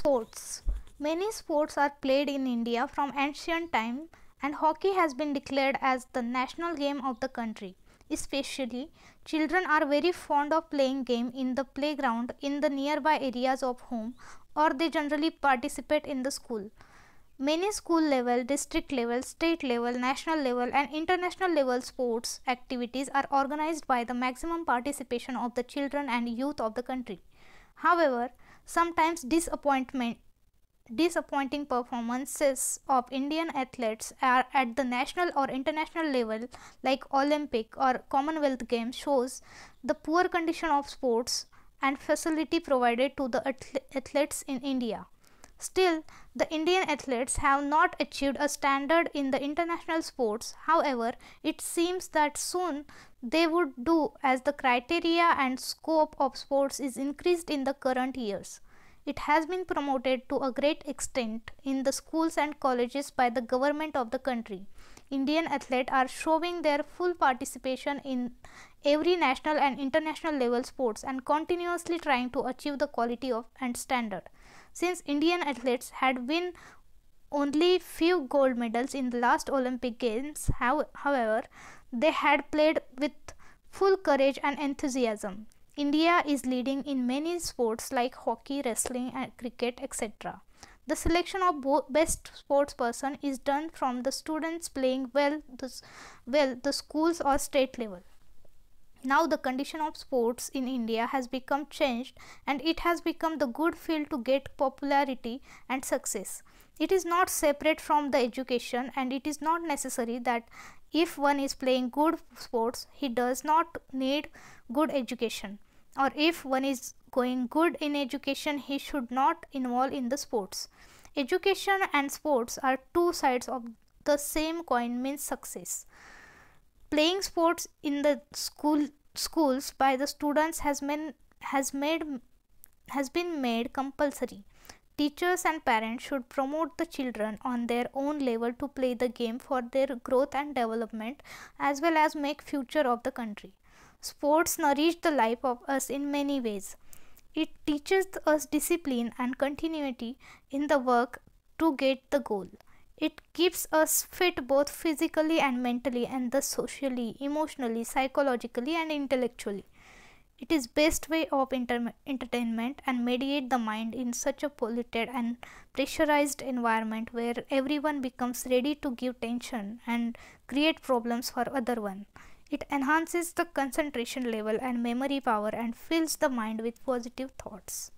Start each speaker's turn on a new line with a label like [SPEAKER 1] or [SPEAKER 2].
[SPEAKER 1] Sports Many sports are played in India from ancient time and hockey has been declared as the national game of the country. Especially, children are very fond of playing game in the playground in the nearby areas of home or they generally participate in the school. Many school level, district level, state level, national level and international level sports activities are organized by the maximum participation of the children and youth of the country. However, Sometimes disappointment disappointing performances of Indian athletes are at the national or international level like Olympic or Commonwealth Games shows the poor condition of sports and facility provided to the athletes in India. Still, the Indian athletes have not achieved a standard in the international sports. However, it seems that soon they would do as the criteria and scope of sports is increased in the current years. It has been promoted to a great extent in the schools and colleges by the government of the country. Indian athletes are showing their full participation in every national and international level sports and continuously trying to achieve the quality of and standard. Since Indian athletes had won only few gold medals in the last Olympic Games, however, they had played with full courage and enthusiasm. India is leading in many sports like hockey, wrestling, and cricket, etc. The selection of best sportsperson is done from the students playing well the, well the schools or state level. Now the condition of sports in India has become changed and it has become the good field to get popularity and success. It is not separate from the education and it is not necessary that if one is playing good sports, he does not need good education or if one is going good in education, he should not involve in the sports. Education and sports are two sides of the same coin means success. Playing sports in the school schools by the students has been has made has been made compulsory. Teachers and parents should promote the children on their own level to play the game for their growth and development as well as make future of the country. Sports nourish the life of us in many ways. It teaches us discipline and continuity in the work to get the goal. It keeps us fit both physically and mentally, and thus socially, emotionally, psychologically, and intellectually. It is best way of inter- entertainment and mediate the mind in such a polluted and pressurized environment where everyone becomes ready to give tension and create problems for other one. It enhances the concentration level and memory power and fills the mind with positive thoughts.